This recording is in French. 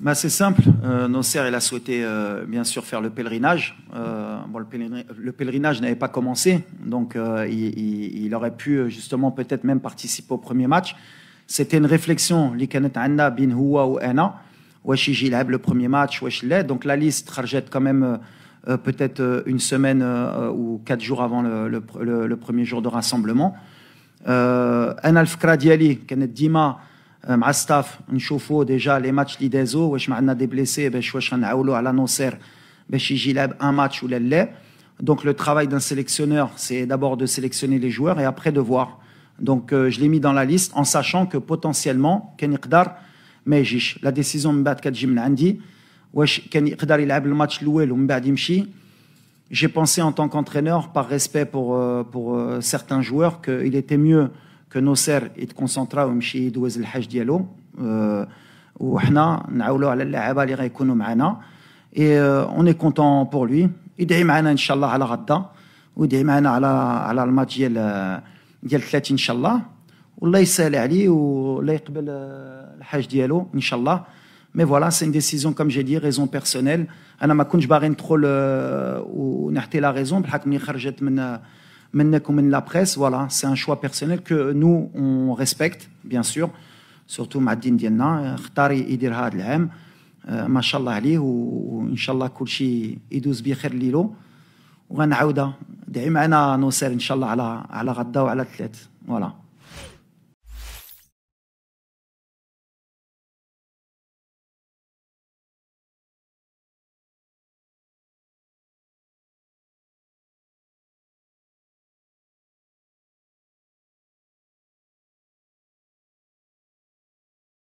Ben C'est simple. Euh, elle a souhaité euh, bien sûr faire le pèlerinage. Euh, bon, le, pèlerinage, n'avait pas commencé, donc euh, il, aurait pu justement peut-être même participer au premier match. C'était une réflexion. Anna bin ou Anna. le premier match, Donc la liste rejette quand même peut-être une semaine ou quatre jours avant le, premier jour de rassemblement. Un Dima. Euh, مع ستاف نشوفوا ديجا لي ماتش اللي دازو واش ما عندنا je بليسي باش واش غنعاولوا على نوسير باش يجي يلعب un match ولا لا Donc le travail d'un sélectionneur, c'est d'abord de sélectionner les joueurs et après de voir. Donc euh, je l'ai mis dans la liste en sachant que potentiellement Ken Iqdar Mejish, la décision mbad كتجي من عندي واش كان يقدر يلعب الماتش الاول ومن بعد يمشي. J'ai pensé en tant qu'entraîneur par respect pour euh, pour certains joueurs qu'il était mieux كو نوسير يتكونسونطراو ويمشي يدوز الحاج ديالو وحنا نعاولوا على اللعابه اللي غيكونوا معنا اي اوني كونتون بور لوي يدعي معنا ان شاء الله على غدا ويدعي معنا على على الماتش ديال ديال 30 ان شاء الله والله يسهل عليه والله يقبل الحاج ديالو ان شاء الله مي فوالا سي ان ديسيزيون كوم جي دي ريزون بيرسونيل انا ما كنتش باغي ندخل ونحتي لا ريزون بالحق ملي خرجت من منك ومن la presse, voilà, c'est un choix personnel que nous on respecte bien sûr, surtout مع الدين ديالنا اختار يدير هذا العام ما شاء الله عليه وان شاء الله كل شيء يدوز بخير ليلو وغنعاودها دعي معنا نوسير ان شاء الله على على غدا وعلى الثلاث فوالا